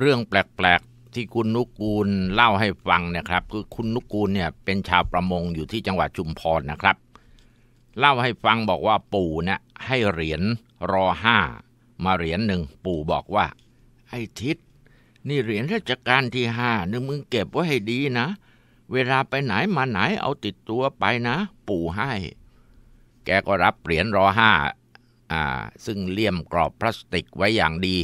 เรื่องแปลกๆที่คุณนุกกูลเล่าให้ฟังนะครับ คือคุณนุกกูลเนี่ยเป็นชาวประมง อยู่ที่จังหวัดชุมพรนะครับ เล่าให้ฟังบอกว่าปู่เนี่ยให้เหรียญรอห้ามาเหรียญหนึ่งปู่บอกว่า ไอ้ทิศนี่เหรียญราชการที่ห้านึงมึงเก็บไว้ให้ดีนะ เวลาไปไหนมาไหนเอาติดตัวไปนะ ปู่ให้ แกก็รับเหรียญรอห้าอ่าซึ่งเลี่ยมกรอบพลาสติกไว้อย่างดี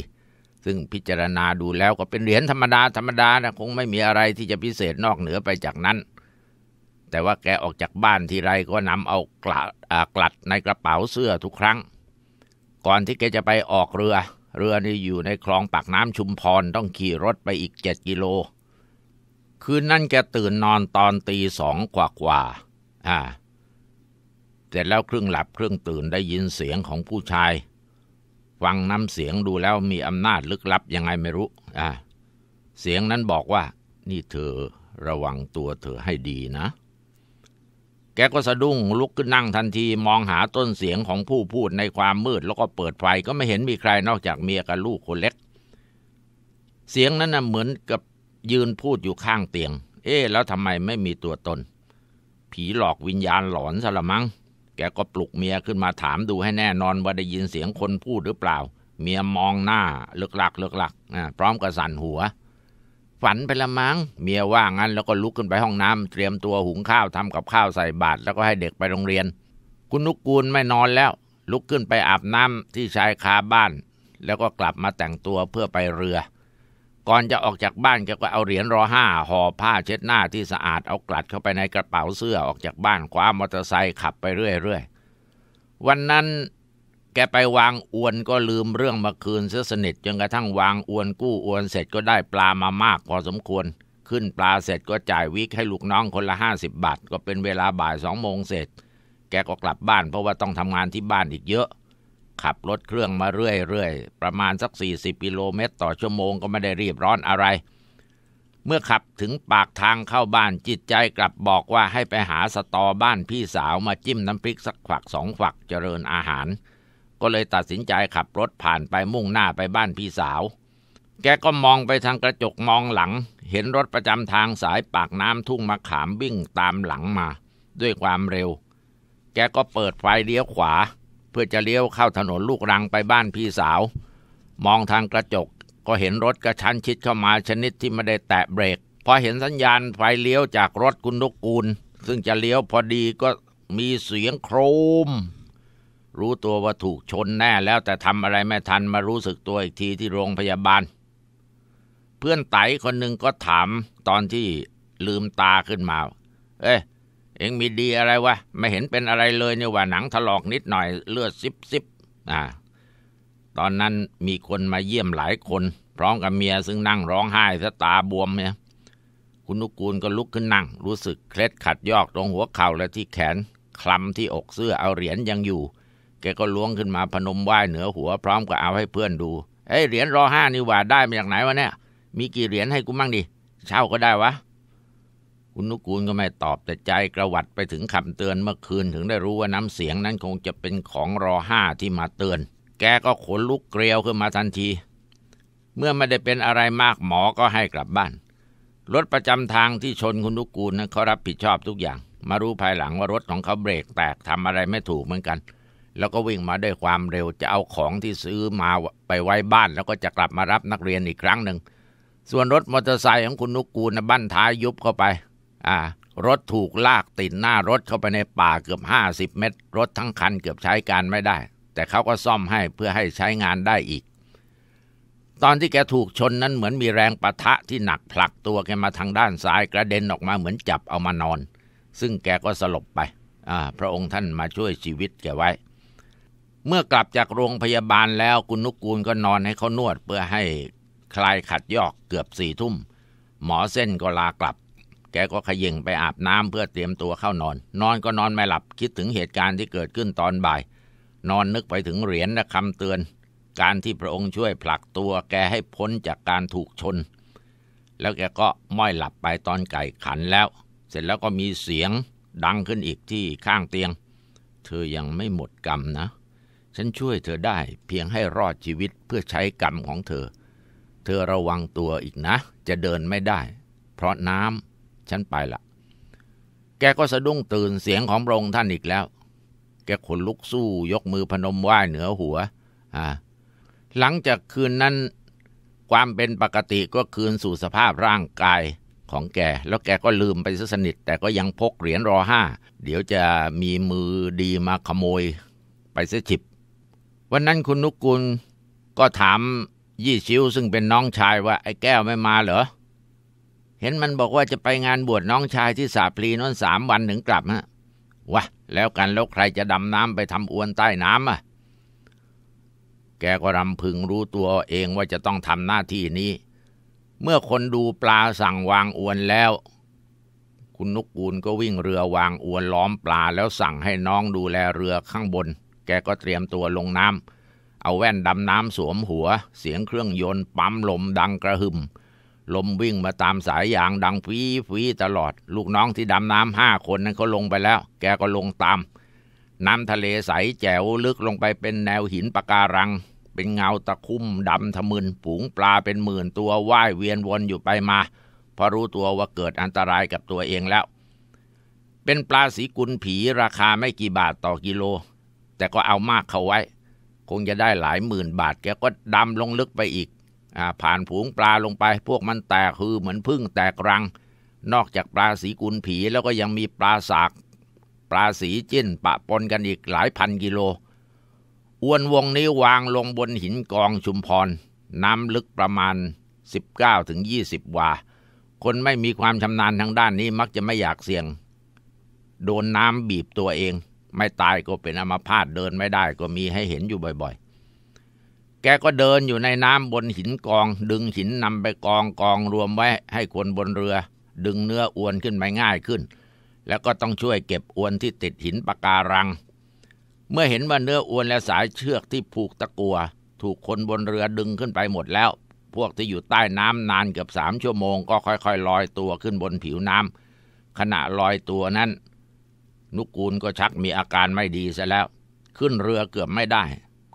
ซึ่งพิจารณาดูแล้วก็เป็นเหรียญธรรมดา ธรรมดานะคงไม่มีอะไรที่จะพิเศษนอกเหนือไปจากนั้น แต่ว่าแกออกจากบ้านทีไรก็นำเอากลัดกลัดในกระเป๋าเสื้อทุกครั้ง ก่อนที่แกจะไปออกเรือ เรือนี่อยู่ในคลองปากน้ำชุมพรต้องขี่รถไปอีกเจ็ดกิโลคืนนั้นแกตื่นนอนตอนตีสองกว่ากว่าอ่าเสร็จแล้วครึ่งหลับครึ่งตื่นได้ยินเสียงของผู้ชายฟังน้ำเสียงดูแล้วมีอำนาจลึกลับ ยังไงไม่รู้อ่าเสียงนั้นบอกว่านี่เธอระวังตัวเธอให้ดีนะ แกก็สะดุ้งลุกขึ้นนั่งทันทีมองหาต้นเสียงของผู้พูดในความมืด แล้วก็เปิดไฟก็ไม่เห็นมีใครนอกจากเมียกับลูกคนเล็ก เสียงนั้นน่ะเหมือนกับยืนพูดอยู่ข้างเตียง เอ๊แล้วทำไมไม่มีตัวตน ผีหลอกวิญญาณหลอนซะละมั้งแกก็ปลุกเมียขึ้นมาถามดูให้แน่นอนว่าได้ยินเสียงคนพูดหรือเปล่าเมียมองหน้าเลือกหลักเลือกหลักนะพร้อมกับสั่นหัว ฝันไปละมัง้ง เมียว่างั้นแล้วก็ลุกขึ้นไปห้องน้ำเตรียมตัวหุงข้าวทำกับข้าวใส่บาตรแล้วก็ให้เด็กไปโรงเรียน คุณนุกกูลไม่นอนแล้ว ลุกขึ้นไปอาบน้ำที่ชายคาบ้าน แล้วก็กลับมาแต่งตัวเพื่อไปเรือก่อนจะออกจากบ้านแกก็เอาเหรียญรอห้าห่อผ้าเช็ดหน้าที่สะอาดเอากลัดเข้าไปในกระเป๋าเสื้อออกจากบ้านคว้ามอเตอร์ไซค์ขับไปเรื่อยๆวันนั้นแกไปวางอวนก็ลืมเรื่องมาคืนเสียสนิทจนกระทั่งวางอวนกู้อวนเสร็จก็ได้ปลามามากพอสมควร ขึ้นปลาเสร็จก็จ่ายวิกให้ลูกน้องคนละห้าสิบบาทก็เป็นเวลาบ่ายสองโมงเสร็จ แกก็กลับบ้าน เพราะว่าต้องทำงานที่บ้านอีกเยอะขับรถเครื่องมาเรื่อย ๆ ประมาณสัก 40กิโลเมตรต่อชั่วโมงก็ไม่ได้รีบร้อนอะไร เมื่อขับถึงปากทางเข้าบ้านจิตใจกลับบอกว่าให้ไปหาสตอบ้านพี่สาวมาจิ้มน้ำพริกสักฝักสองฝักเจริญอาหาร ก็เลยตัดสินใจขับรถผ่านไปมุ่งหน้าไปบ้านพี่สาว แกก็มองไปทางกระจกมองหลัง เห็นรถประจำทางสายปากน้ำทุ่งมะขามวิ่งตามหลังมา ด้วยความเร็ว แกก็เปิดไฟเลี้ยวขวาพื่อจะเลี้ยวเข้าถนนลูกรังไปบ้านพี่สาว มองทางกระจกก็เห็นรถกระชั้นชิดเข้ามาชนิดที่ไม่ได้แตะเบรก พอเห็นสัญญาณไฟเลี้ยวจากรถคุณนกกูล ซึ่งจะเลี้ยวพอดีก็มีเสียงโครม รู้ตัวว่าถูกชนแน่แล้วแต่ทำอะไรไม่ทันมารู้สึกตัวอีกทีที่โรงพยาบาล เพื่อนไตคนหนึ่งก็ถามตอนที่ลืมตาขึ้นมา เอ๊ะเองมีดีอะไรวะไม่เห็นเป็นอะไรเลยเนี่ยว่าหนังถลอกนิดหน่อยเลือดซิบซิบอ่า ตอนนั้นมีคนมาเยี่ยมหลายคน พร้อมกับเมียซึ่งนั่งร้องไห้สตาบวมเนี่ยคุณนุกูลก็ลุกขึ้นนั่ง รู้สึกเคล็ดขัดยอกตรงหัวเข่าและที่แขน คลำที่อกเสื้อเอาเหรียญยังอยู่ แกก็ล้วงขึ้นมาพนมไหว้เหนือหัวพร้อมกับเอาให้เพื่อนดูเอ้เหรียญรอห้านี่ว่าได้มาจากไหนวะเนี่ย มีกี่เหรียญให้กูมั่งดิเช่าก็ได้วะคุณนุกูลก็ไม่ตอบแต่ใจกระวัดไปถึงคำเตือนเมื่อคืนถึงได้รู้ว่าน้ำเสียงนั้นคงจะเป็นของรอห้าที่มาเตือน แกก็ขนลุกเกลียวขึ้นมาทันที เมื่อไม่ได้เป็นอะไรมากหมอก็ให้กลับบ้าน รถประจำทางที่ชนคุณนุกูลนะเขารับผิดชอบทุกอย่าง มารู้ภายหลังว่ารถของเขาเบรกแตกทำอะไรไม่ถูกเหมือนกัน แล้วก็วิ่งมาด้วยความเร็วจะเอาของที่ซื้อมาไปไว้บ้าน แล้วก็จะกลับมารับนักเรียนอีกครั้งหนึ่ง ส่วนรถมอเตอร์ไซค์ของคุณนุกูลนะบั้นท้ายยุบเข้าไปอ่ารถถูกลากติดหน้ารถเข้าไปในป่าเกือบห้าสิบเมตร รถทั้งคันเกือบใช้การไม่ได้ แต่เขาก็ซ่อมให้เพื่อให้ใช้งานได้อีก ตอนที่แกถูกชนนั้นเหมือนมีแรงปะทะที่หนักผลักตัวแกมาทางด้านซ้ายกระเด็นออกมาเหมือนจับเอามานอน ซึ่งแกก็สลบไปอ่าพระองค์ท่านมาช่วยชีวิตแกไว้ เมื่อกลับจากโรงพยาบาลแล้วคุณนุกกูลก็นอนให้เขานวด เพื่อให้คลายขัดยอกเกือบสี่ทุ่มหมอเส้นก็ลากลับแกก็ขย่งไปอาบน้ำเพื่อเตรียมตัวเข้านอน นอนก็นอนไม่หลับคิดถึงเหตุการณ์ที่เกิดขึ้นตอนบ่าย นอนนึกไปถึงเหรียญและคำเตือน การที่พระองค์ช่วยผลักตัวแกให้พ้นจากการถูกชน แล้วแกก็ม้อยหลับไปตอนไก่ขันแล้ว เสร็จแล้วก็มีเสียงดังขึ้นอีกที่ข้างเตียง เธอยังไม่หมดกรรมนะ ฉันช่วยเธอได้ เพียงให้รอดชีวิตเพื่อใช้กรรมของเธอ เธอระวังตัวอีกนะ จะเดินไม่ได้ เพราะน้ำฉันไปละ แกก็สะดุ้งตื่นเสียงของพระองค์ท่านอีกแล้ว แกขนลุกสู้ยกมือพนมไหว้เหนือหัวอ่าหลังจากคืนนั้น ความเป็นปกติก็คืนสู่สภาพร่างกายของแก แล้วแกก็ลืมไปซะสนิทแต่ก็ยังพกเหรียญรอห้า เดี๋ยวจะมีมือดีมาขโมยไปซะฉิบ วันนั้นคุณนุกกุลก็ถามยี่ชิว ซึ่งเป็นน้องชายว่า ไอ้แก้วไม่มาเหรอเห็นมันบอกว่าจะไปงานบวชน้องชายที่สาพลีนนสามวันถึงกลับฮะวะ แล้วกันแล้วใครจะดำน้ำไปทำอวนใต้น้ำอ่ะแกก็รำพึงรู้ตัวเองว่าจะต้องทำหน้าที่นี้ เมื่อคนดูปลาสั่งวางอวนแล้ว คุณนุกกูลก็วิ่งเรือวางอวนล้อมปลาแล้วสั่งให้น้องดูแลเรือข้างบนแกก็เตรียมตัวลงน้ำเอาแว่นดำน้ำสวมหัว เสียงเครื่องยนต์ปั๊มลมดังกระหึ่มลมวิ่งมาตามสายยางดังฟีฟีตลอด ลูกน้องที่ดำน้ำห้าคนนั้นเขาลงไปแล้ว แกก็ลงตาม น้ำทะเลใสแจ๋วลึกลงไปเป็นแนวหินปะการัง เป็นเงาตะคุ่มดำทะมึนฝูงปลาเป็นหมื่นตัวว่ายเวียนวนอยู่ไปมาพอรู้ตัวว่าเกิดอันตรายกับตัวเองแล้ว เป็นปลาสีกุลผีราคาไม่กี่บาทต่อกิโล แต่ก็เอามากเขาไว้ คงจะได้หลายหมื่นบาทแกก็ดำลงลึกไปอีกผ่านผูงปลาลงไปพวกมันแตกคือเหมือนพึ่งแตกรัง นอกจากปลาสีกุลผีแล้วก็ยังมีปลาสาก ปลาสีจิ้นปะปนกันอีกหลายพันกิโล อวนวงนี้วางลงบนหินกองชุมพร น้ำลึกประมาณ 19-20 วา คนไม่มีความชำนาญทางด้านนี้มักจะไม่อยากเสี่ยงโดนน้ำบีบตัวเอง ไม่ตายก็เป็นอัมพาตเดินไม่ได้ก็มีให้เห็นอยู่บ่อยแกก็เดินอยู่ในน้ำบนหินกอง ดึงหินนำไปกองกองรวมไว้ให้คนบนเรือ ดึงเนื้ออวนขึ้นไปง่ายขึ้น แล้วก็ต้องช่วยเก็บอวนที่ติดหินปะการัง เมื่อเห็นว่าเนื้ออวนและสายเชือกที่ผูกตะกัวถูกคนบนเรือดึงขึ้นไปหมดแล้ว พวกที่อยู่ใต้น้ำนานเกือบสามชั่วโมงก็ค่อยๆลอยตัวขึ้นบนผิวน้ำขณะลอยตัวนั้น นุกูลก็ชักมีอาการไม่ดีซะแล้ว ขึ้นเรือเกือบไม่ได้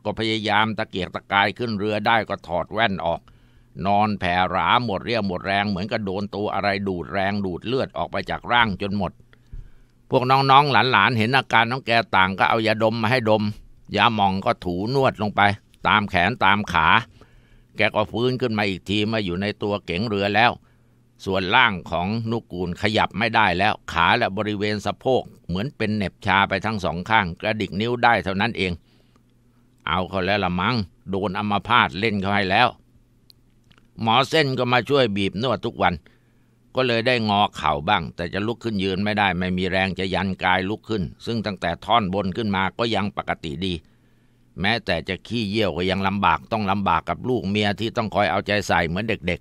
ก็พยายามตะเกียกตะกายขึ้นเรือได้ก็ถอดแว่นออก นอนแผ่ราหมดเรียวหมดแรงเหมือนกับโดนตัวอะไรดูดแรงดูดเลือดออกไปจากร่างจนหมด พวกน้องๆหลานๆเห็นอาการน้องแกต่างก็เอายาดมมาให้ดมยาหมองก็ถูนวดลงไป ตามแขนตามขา แกก็ฟื้นขึ้นมาอีกทีมาอยู่ในตัวเก๋งเรือแล้ว ส่วนล่างของนุกูลขยับไม่ได้แล้ว ขาและบริเวณสะโพกเหมือนเป็นเน็บชาไปทั้งสองข้าง กระดิกนิ้วได้เท่านั้นเองเอาเขาแล้วละมัง้งโดนอมาพาดเล่นเขาให้แล้ว หมอเส้นก็มาช่วยบีบนวดทุกวัน ก็เลยได้งอเข่าบ้าง แต่จะลุกขึ้นยืนไม่ได้ไม่มีแรงจะยันกายลุกขึ้น ซึ่งตั้งแต่ท่อนบนขึ้นมาก็ยังปกติดี แม้แต่จะขี้เยี่ยวก็ยังลำบากต้องลำบากกับลูกเมียที่ต้องคอยเอาใจใส่เหมือนเด็ก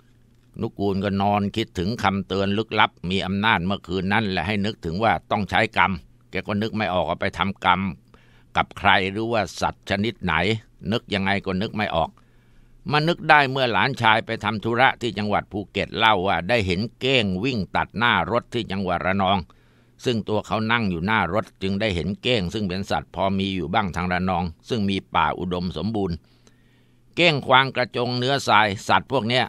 ๆ นุกูลก็นอนคิดถึงคำเตือนลึกลับ มีอำนาจเมื่อคืนนั้นและให้นึกถึงว่าต้องใช้กรรม แกก็นึกไม่ออกว่าไปทำกรรมกับใครหรือว่าสัตว์ชนิดไหน นึกยังไงก็นึกไม่ออกมานึกได้เมื่อหลานชายไปทำธุระที่จังหวัดภูเก็ตเล่าว่าได้เห็นเก้งวิ่งตัดหน้ารถที่จังหวัดระนอง ซึ่งตัวเขานั่งอยู่หน้ารถจึงได้เห็นเก้งซึ่งเป็นสัตว์พอมีอยู่บ้างทางระนอง ซึ่งมีป่าอุดมสมบูรณ์เก้งควางกระจงเนื้อทรายสัตว์พวกเนี้ย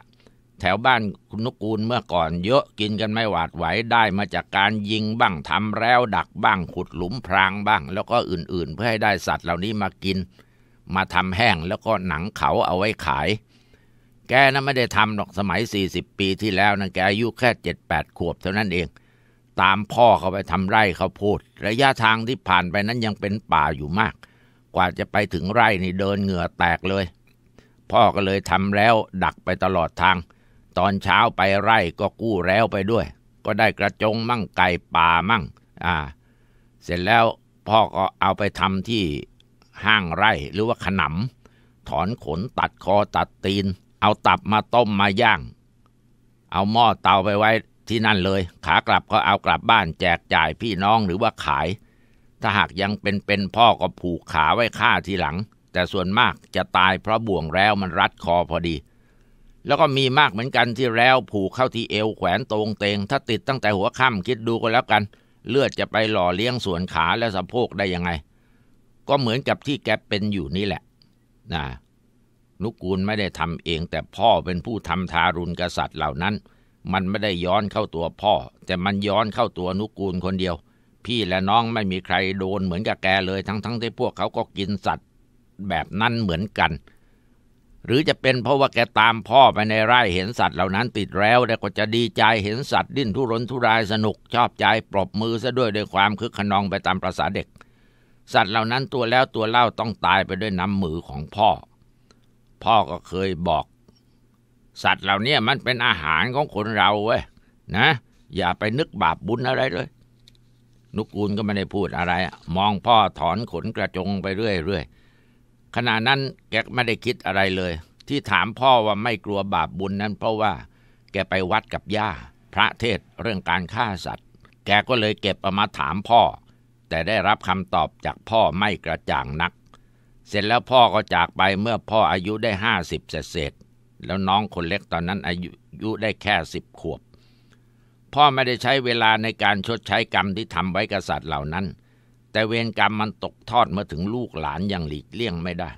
แถวบ้านคุณนุกูลเมื่อก่อนเยอะกินกันไม่หวาดไหวได้มาจากการยิงบ้างทำแล้วดักบ้างขุดหลุมพรางบ้าง แล้วก็อื่นๆ เพื่อให้ได้สัตว์เหล่านี้มากิน มาทำแห้งแล้วก็หนังเขาเอาไว้ขาย แกนะไม่ได้ทำหรอกสมัย 40 ปีที่แล้วนะแกอายุแค่7-8ขวบเท่านั้นเอง ตามพ่อเขาไปทำไร่เขาพูด ระยะทางที่ผ่านไปนั้นยังเป็นป่าอยู่มาก กว่าจะไปถึงไร่นี่เดินเหงื่อแตกเลย พ่อก็เลยทำแล้วดักไปตลอดทางตอนเช้าไปไร่ก็กู้แล้วไปด้วย ก็ได้กระจงมั่งไก่ป่ามั่งอ่าเสร็จแล้วพ่อก็เอาไปทำที่ห้างไร่หรือว่าขนำถอนขนตัดคอตัดตีน เอาตับมาต้มมาย่างเอาหม้อเตาไปไว้ที่นั่นเลย ขากลับก็เอากลับบ้านแจกจ่ายพี่น้องหรือว่าขาย ถ้าหากยังเป็นเป็นพ่อก็ผูกขาไว้ฆ่าทีหลัง แต่ส่วนมากจะตายเพราะบ่วงแล้วมันรัดคอพอดีแล้วก็มีมากเหมือนกันที่แล้วผูกเข้าที่เอวแขวนตรงเตงถ้าติดตั้งแต่หัวค่ำคิดดูก็แล้วกัน เลือดจะไปหล่อเลี้ยงส่วนขาและสะโพกได้ยังไง ก็เหมือนกับที่แกเป็นอยู่นี่แหละนะนุกูลไม่ได้ทำเอง แต่พ่อเป็นผู้ทำทารุณกษัตริย์เหล่านั้น มันไม่ได้ย้อนเข้าตัวพ่อ แต่มันย้อนเข้าตัวนุกูลคนเดียว พี่และน้องไม่มีใครโดนเหมือนกับแกเลยทั้งๆทที่พวกเขาก็กินสัตว์ แบบนั้นเหมือนกันหรือจะเป็นเพราะว่าแกตามพ่อไปในไร่เห็นสัตว์เหล่านั้นติดแล้วแล้วก็จะดีใจเห็นสัตว์ดิ้นทุรนทุรายสนุกชอบใจปรบมือซะด้วยด้วยความคึกขนองไปตามประษาเด็ก สัตว์เหล่านั้นตัวแล้วตัวเล่าต้องตายไปด้วยน้ำมือของพ่อ พ่อก็เคยบอก สัตว์เหล่านี้มันเป็นอาหารของคนเราเว้ยนะ อย่าไปนึกบาปบุญอะไรเลย นุกูลก็ไม่ได้พูดอะไร มองพ่อถอนขนกระจงไปเรื่อย ๆขณะนั้นแกไม่ได้คิดอะไรเลย ที่ถามพ่อว่าไม่กลัวบาปบุญนั้นเพราะว่า แกไปวัดกับย่า พระเทศเรื่องการฆ่าสัตว์ แกก็เลยเก็บเอามาถามพ่อ แต่ได้รับคำตอบจากพ่อไม่กระจ่างนัก เสร็จแล้วพ่อก็จากไปเมื่อพ่ออายุได้ห้าสิบเศษแล้วน้องคนเล็กตอนนั้นอายุได้แค่สิบขวบ พ่อไม่ได้ใช้เวลาในการชดใช้กรรมที่ทำไว้กับสัตว์เหล่านั้นแต่เวรกรรมมันตกทอดมาถึงลูกหลานอย่างหลีกเลี่ยงไม่ได้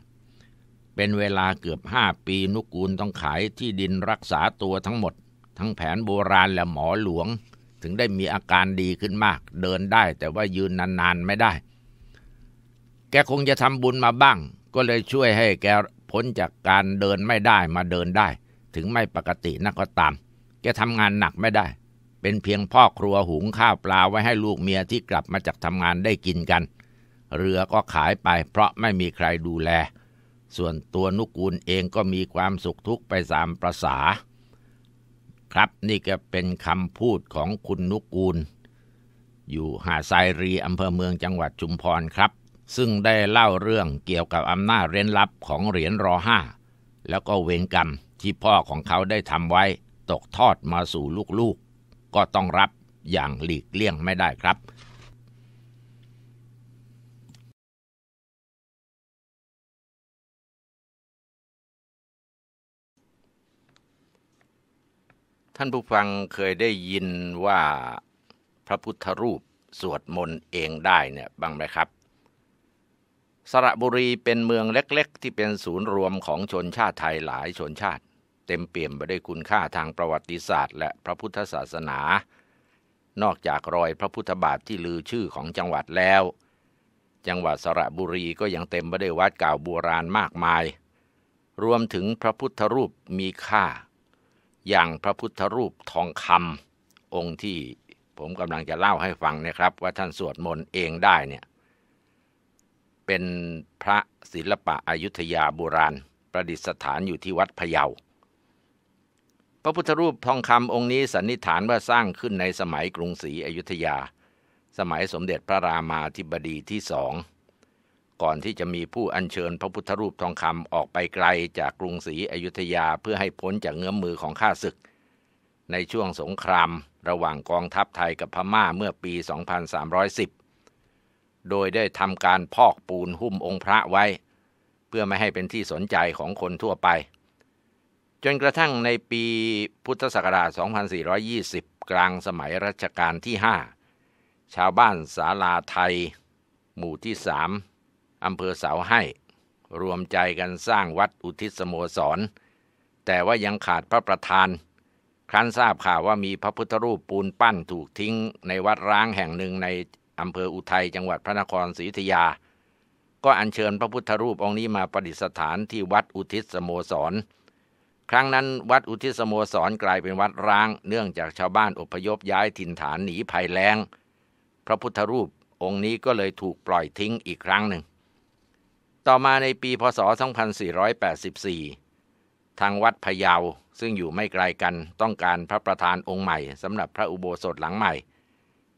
เป็นเวลาเกือบห้าปีนุกูลต้องขายที่ดินรักษาตัวทั้งหมด ทั้งแผนโบราณและหมอหลวง ถึงได้มีอาการดีขึ้นมาก เดินได้ แต่ว่ายืนนานๆไม่ได้ แกคงจะทำบุญมาบ้าง ก็เลยช่วยให้แกพ้นจากการเดินไม่ได้มาเดินได้ ถึงไม่ปกตินักก็ตาม แกทำงานหนักไม่ได้เป็นเพียงพ่อครัวหุงข้าวปลาไว้ให้ลูกเมียที่กลับมาจากทำงานได้กินกัน เรือก็ขายไปเพราะไม่มีใครดูแล ส่วนตัวนุกูลเองก็มีความสุขทุกข์ไปสามประษาครับนี่ก็เป็นคำพูดของคุณนุกูล อยู่หาดทรายรีอำเภอเมืองจังหวัดชุมพรครับ ซึ่งได้เล่าเรื่องเกี่ยวกับอำนาจเร้นลับของเหรียญรอห้าแล้วก็เวรกรรมที่พ่อของเขาได้ทำไว้ ตกทอดมาสู่ลูกๆก็ต้องรับอย่างหลีกเลี่ยงไม่ได้ครับ ท่านผู้ฟังเคยได้ยินว่าพระพุทธรูปสวดมนต์เองได้เนี่ยบ้างไหมครับ สระบุรีเป็นเมืองเล็กๆที่เป็นศูนย์รวมของชนชาติไทยหลายชนชาติเต็มเปี่ยมไปด้วยคุณค่าทางประวัติศาสตร์ และพระพุทธศาสนา นอกจากรอยพระพุทธบาทที่ลือชื่อของจังหวัดแล้ว จังหวัดสระบุรีก็ยังเต็มไปด้วยวัดเก่าโบราณมากมาย รวมถึงพระพุทธรูปมีค่า อย่างพระพุทธรูปทองคำองค์ที่ผมกำลังจะเล่าให้ฟังนะครับ ว่าท่านสวดมนต์เองได้เนี่ย เป็นพระศิลปะอายุทยาโบราณ ประดิษฐานอยู่ที่วัดพะเยาพระพุทธรูปทองคำองค์นี้สันนิษฐานว่าสร้างขึ้นในสมัยกรุงศรีอยุธยา สมัยสมเด็จพระรามาธิบดีที่สองก่อนที่จะมีผู้อัญเชิญพระพุทธรูปทองคำออกไปไกลจากกรุงศรีอยุธยาเพื่อให้พ้นจากเงื้อมมือของข้าศึก ในช่วงสงคราม ระหว่างกองทัพไทยกับพม่าเมื่อปี 2310 โดยได้ทำการพอกปูนหุ้มองค์พระไว้ เพื่อไม่ให้เป็นที่สนใจของคนทั่วไปจนกระทั่งในปีพุทธศักราช 2420 กลางสมัยรัชกาลที่ 5 ชาวบ้านสาลาไทย หมู่ที่ 3 อำเภอเสาให้ รวมใจกันสร้างวัดอุทิศสโมสร แต่ว่ายังขาดพระประธาน ครั้นทราบข่าวว่ามีพระพุทธรูปปูนปั้นถูกทิ้งในวัดร้างแห่งหนึ่งในอำเภออุทัย จังหวัดพระนครศรีอยุธยา ก็อัญเชิญพระพุทธรูปองค์นี้มาประดิษฐานที่วัดอุทิศสโมสรครั้งนั้นวัดอุทิศโมสรกลายเป็นวัดร้างเนื่องจากชาวบ้านอพยพย้ายถิ่นฐานหนีภัยแล้ง พระพุทธรูปองค์นี้ก็เลยถูกปล่อยทิ้งอีกครั้งหนึ่ง ต่อมาในปีพศ 2484 ทางวัดพะเยาซึ่งอยู่ไม่ไกลกันต้องการพระประธานองค์ใหม่สำหรับพระอุโบสถหลังใหม่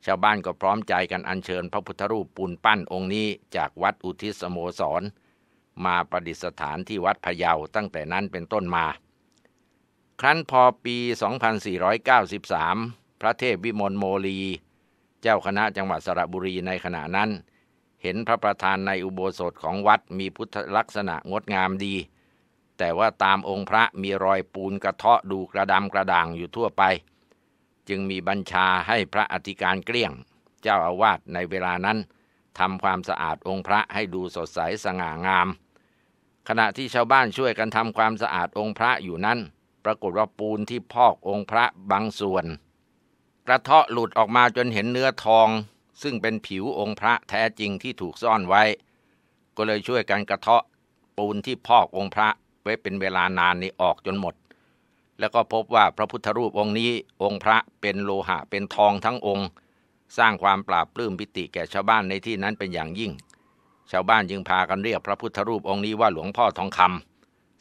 ชาวบ้านก็พร้อมใจกันอัญเชิญพระพุทธรูปปูนปั้นองค์นี้ จากวัดอุทิศโมสร มาประดิษฐานที่วัดพะเยาตั้งแต่นั้นเป็นต้นมาครั้นพอปี 2493 พระเทพวิมลโมลี เจ้าคณะจังหวัดสระบุรีในขณะนั้น เห็นพระประธานในอุโบสถของวัดมีพุทธลักษณะงดงามดี แต่ว่าตามองค์พระมีรอยปูนกระเทาะดูกระดำกระด่างอยู่ทั่วไป จึงมีบัญชาให้พระอธิการเกลี้ยง เจ้าอาวาสในเวลานั้น ทำความสะอาดองค์พระให้ดูสดใสสง่างาม ขณะที่ชาวบ้านช่วยกันทำความสะอาดองค์พระอยู่นั้นปรากฏว่าปูนที่พอกองค์พระบางส่วน กระเทาะหลุดออกมาจนเห็นเนื้อทองซึ่งเป็นผิวองค์พระแท้จริงที่ถูกซ่อนไว้ ก็เลยช่วยกันกระเทาะปูนที่พอกองค์พระไว้เป็นเวลานานนี้ออกจนหมด แล้วก็พบว่าพระพุทธรูปองค์นี้องค์พระเป็นโลหะเป็นทองทั้งองค์ สร้างความปราบปลื้มพิติแก่ชาวบ้านในที่นั้นเป็นอย่างยิ่ง ชาวบ้านจึงพากันเรียกพระพุทธรูปองค์นี้ว่าหลวงพ่อทองคำ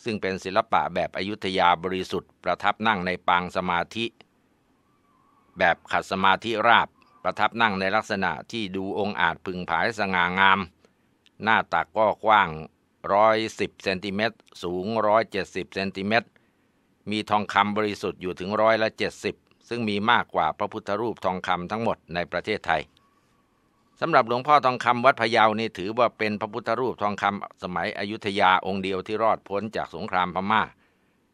ซึ่งเป็นศิลปะแบบอยุธยาบริสุทธิ์ประทับนั่งในปางสมาธิ แบบขัดสมาธิราบประทับนั่งในลักษณะที่ดูองอาจพึงผายสง่างาม หน้าตักก็กว้าง 110เซนติเมตรสูง 170เซนติเมตรมีทองคำบริสุทธิ์อยู่ถึงร้อยละ70 ซึ่งมีมากกว่าพระพุทธรูปทองคำทั้งหมดในประเทศไทยำหรับหลวงพ่อทองคำวัดพะเยานี่ถือว่าเป็นพระพุทธรูปทองคำสมัยอยุธยาองค์เดียวที่รอดพ้นจากสงครามพมา่า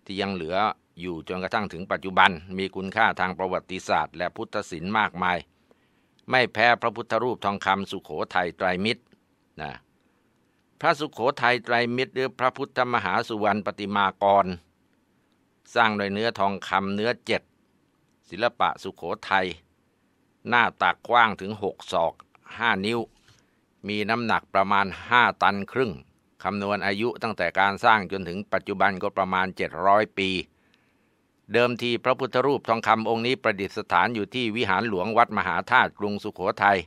ที่ยังเหลืออยู่จนกระทั่งถึงปัจจุบัน มีคุณค่าทางประวัติศาสตร์ และพุทธศิลป์มากมาย ไม่แพ้พระพุทธรูปทองคำสุขโขทัยไตรมิตรนะพระสุขโขทัยไตรมิตรหรือพระพุทธมหาสุวรรณปฏิมากร สร้างโดยเนื้อทองคำเนื้อเจ็ดศิลปะสุขโขทัยหน้าตักกว้างถึงหกศอกห้านิ้วมีน้ำหนักประมาณห้าตันครึ่ง คำนวณอายุตั้งแต่การสร้างจนถึงปัจจุบันก็ประมาณ 700 ปี เดิมทีพระพุทธรูปทองคำองค์นี้ประดิษฐานอยู่ที่วิหารหลวงวัดมหาธาตุกรุงสุขโขทยัย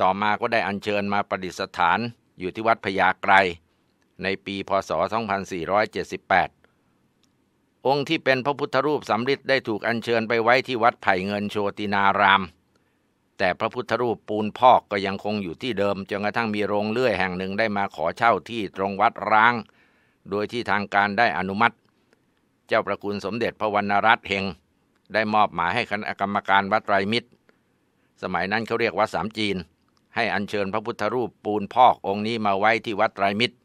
ต่อมาก็ได้อัญเชิญมาประดิษฐานอยู่ที่วัดพญาไกรในปีพศ 2478 องค์ที่เป็นพระพุทธรูปสำริดได้ถูกอัญเชิญไปไว้ที่วัดไผ่เงินโชตินารามแต่พระพุทธรูปปูนพอกก็ยังคงอยู่ที่เดิมจนกระทั่งมีโรงเลื่อยแห่งหนึ่งได้มาขอเช่าที่ตรงวัดร้าง โดยที่ทางการได้อนุมัติ เจ้าประคุณสมเด็จพระวรรณรัตน์เฮงได้มอบหมายให้คณะกรรมการวัดไรมิตร สมัยนั้นเขาเรียกวัดสามจีน ให้อัญเชิญพระพุทธรูปปูนพอกองค์นี้มาไว้ที่วัดไรมิตร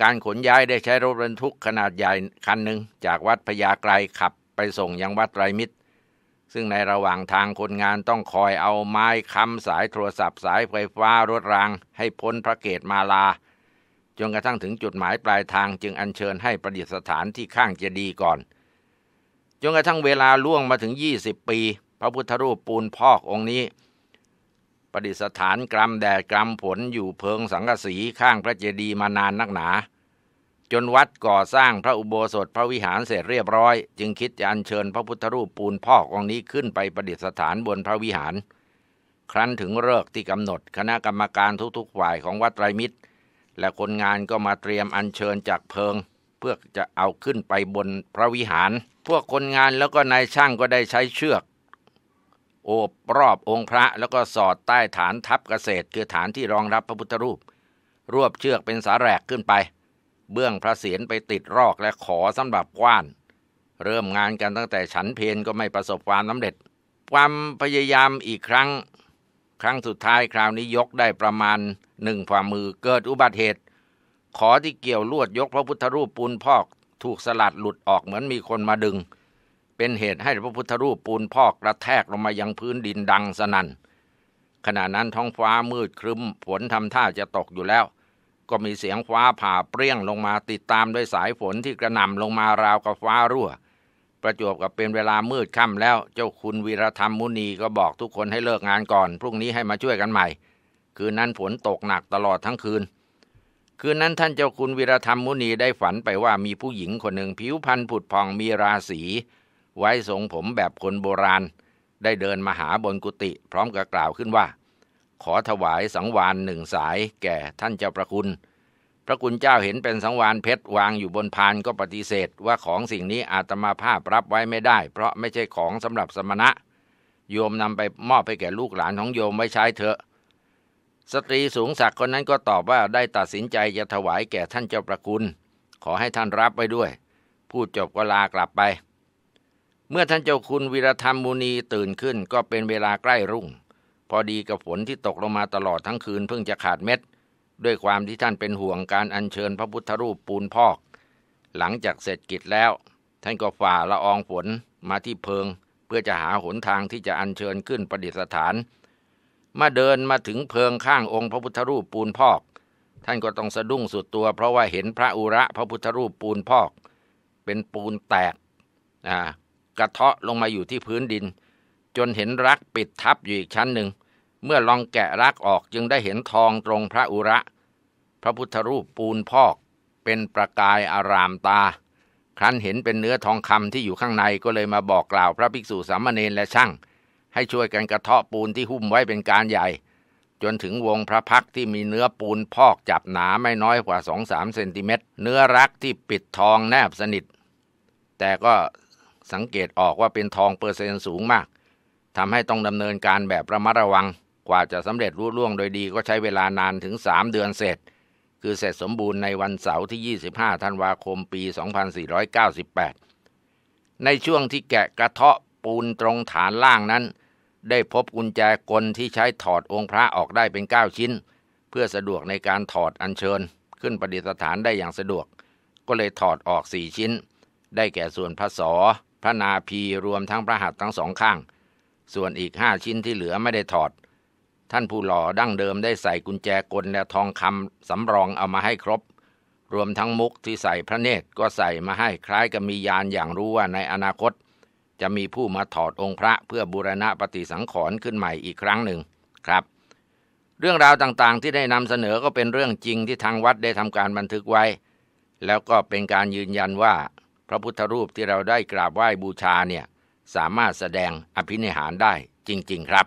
การขนย้ายได้ใช้รถบรรทุกขนาดใหญ่คันหนึ่งจากวัดพญาไกรขับไปส่งยังวัดไรมิตรซึ่งในระหว่างทางคนงานต้องคอยเอาไม้ค้ำสายโทรศัพท์ สายไฟฟ้ารถราง ให้พ้นพระเกตมาลาจนกระทั่งถึงจุดหมายปลายทางจึงอัญเชิญให้ประดิษฐานที่ข้างเจดีย์ก่อนจนกระทั่งเวลาล่วงมาถึง 20 ปี พระพุทธรูปปูนพอกองค์นี้ ประดิษฐานกรรมแดดกรรมผลอยู่เพิงสังกสีข้างพระเจดีย์มานานนักหนาจนวัดก่อสร้างพระอุโบสถพระวิหารเสร็จเรียบร้อย จึงคิดจะอัญเชิญพระพุทธรูปปูนพอกองนี้ขึ้นไปประดิษฐานบนพระวิหาร ครั้นถึงเลิกที่กำหนดคณะกรรมการทุกๆฝ่ายของวัดไตรมิตร และคนงานก็มาเตรียมอัญเชิญจากเพิง เพื่อจะเอาขึ้นไปบนพระวิหาร พวกคนงานแล้วก็นายช่างก็ได้ใช้เชือก โอบรอบองค์พระแล้วก็สอดใต้ฐานทับเกษตร คือฐานที่รองรับพระพุทธรูป รวบเชือกเป็นสาแหรกขึ้นไปเบื้องพระเศียรไปติดรอกและขอสำหรับกว้าน เริ่มงานกันตั้งแต่ฉันเพนก็ไม่ประสบความสำเร็จความพยายามอีกครั้ง ครั้งสุดท้ายคราวนี้ยกได้ประมาณ หนึ่งฝ่ามือเกิดอุบัติเหตุ ขอที่เกี่ยวลวดยกพระพุทธรูปปูนพอก ถูกสลัดหลุดออกเหมือนมีคนมาดึง เป็นเหตุให้พระพุทธรูปปูนพอก กระแทกลงมายังพื้นดินดังสนัน่นขณะนั้นท้องฟ้ามืดครึ้มฝนทำท่าจะตกอยู่แล้วก็มีเสียงฟ้าผ่าเปรี้ยงลงมาติดตามด้วยสายฝนที่กระหน่ำลงมาราวกับฟ้ารั่ว ประจวบกับเป็นเวลามืดค่ำแล้ว เจ้าคุณวีรธรรมมุนีก็บอกทุกคนให้เลิกงานก่อน พรุ่งนี้ให้มาช่วยกันใหม่ คืนนั้นฝนตกหนักตลอดทั้งคืน คืนนั้นท่านเจ้าคุณวีรธรรมมุนีได้ฝันไปว่ามีผู้หญิงคนหนึ่งผิวพรรณผุดพองมีราศีไว้ทรงผมแบบคนโบราณ ได้เดินมาหาบนกุฏิพร้อมกับกล่าวขึ้นว่าขอถวายสังวานหนึ่งสายแก่ท่านเจ้าประคุณ พระคุณเจ้าเห็นเป็นสังวานเพชรวางอยู่บนพานก็ปฏิเสธว่าของสิ่งนี้อาตมาภาพรับไว้ไม่ได้ เพราะไม่ใช่ของสำหรับสมณะโยมนำไปมอบให้แก่ลูกหลานของโยมไว้ใช้เถอะ สตรีสูงศักดิ์คนนั้นก็ตอบว่าได้ตัดสินใจจะถวายแก่ท่านเจ้าประคุณ ขอให้ท่านรับไว้ด้วย พูดจบก็ลากลับไป เมื่อท่านเจ้าคุณวีรธรรมมุนีตื่นขึ้นก็เป็นเวลาใกล้รุ่งพอดีกับฝนที่ตกลงมาตลอดทั้งคืนเพิ่งจะขาดเม็ด ด้วยความที่ท่านเป็นห่วงการอัญเชิญพระพุทธรูปปูนพอก หลังจากเสร็จกิจแล้ว ท่านก็ฝ่าละอองฝนมาที่เพิงเพื่อจะหาหนทางที่จะอัญเชิญขึ้นประดิษฐาน มาเดินมาถึงเพิงข้างองค์พระพุทธรูปปูนพอก ท่านก็ต้องสะดุ้งสุดตัว เพราะว่าเห็นพระอุระพระพุทธรูปปูนพอก เป็นปูนแตกกระเทาะลงมาอยู่ที่พื้นดิน จนเห็นรักปิดทับอยู่อีกชั้นหนึ่งเมื่อลองแกะรักออกจึงได้เห็นทองตรงพระอุระ พระพุทธรูปปูนพอกเป็นประกายอารามตา ครั้นเห็นเป็นเนื้อทองคำที่อยู่ข้างในก็เลยมาบอกกล่าวพระภิกษุสามเณรและช่าง ให้ช่วยกันกระเทาะปูนที่หุ้มไว้เป็นการใหญ่ จนถึงวงพระพักที่มีเนื้อปูนพอกจับหนาไม่น้อยกว่าสองสามเซนติเมตร เนื้อรักที่ปิดทองแนบสนิท แต่ก็สังเกตออกว่าเป็นทองเปอร์เซ็นต์สูงมากทำให้ต้องดำเนินการแบบระมัดระวังกว่าจะสำเร็จรุ่ล่วงโดยดีก็ใช้เวลานานถึง 3 เดือนเสร็จ คือเสร็จสมบูรณ์ในวันเสาร์ที่ 25ธันวาคมปี 2498 ในช่วงที่แกะกระเทาะปูนตรงฐานล่างนั้น ได้พบกุญแจกลที่ใช้ถอดองค์พระออกได้เป็น 9 ชิ้น เพื่อสะดวกในการถอดอัญเชิญ ขึ้นประดิษฐานได้อย่างสะดวก ก็เลยถอดออก 4 ชิ้น ได้แก่ส่วนพระสอพระนาพีรวมทั้งพระหัตถ์ทั้งสองข้าง ส่วนอีกห้าชิ้นที่เหลือไม่ได้ถอดท่านผู้หล่อดั้งเดิมได้ใส่กุญแจกล และทองคำสำรองเอามาให้ครบ รวมทั้งมุกที่ใส่พระเนตรก็ใส่มาให้คล้ายกับมียานอย่างรู้ว่าในอนาคต จะมีผู้มาถอดองค์พระเพื่อบูรณะปฏิสังขรณ์ขึ้นใหม่อีกครั้งหนึ่งครับ เรื่องราวต่างๆ ที่ได้นำเสนอก็เป็นเรื่องจริงที่ทางวัดได้ทำการบันทึกไว้ แล้วก็เป็นการยืนยันว่า พระพุทธรูปที่เราได้กราบไหว้บูชาเนี่ยสามารถแสดงอภินิหารได้ จริง ๆ ครับ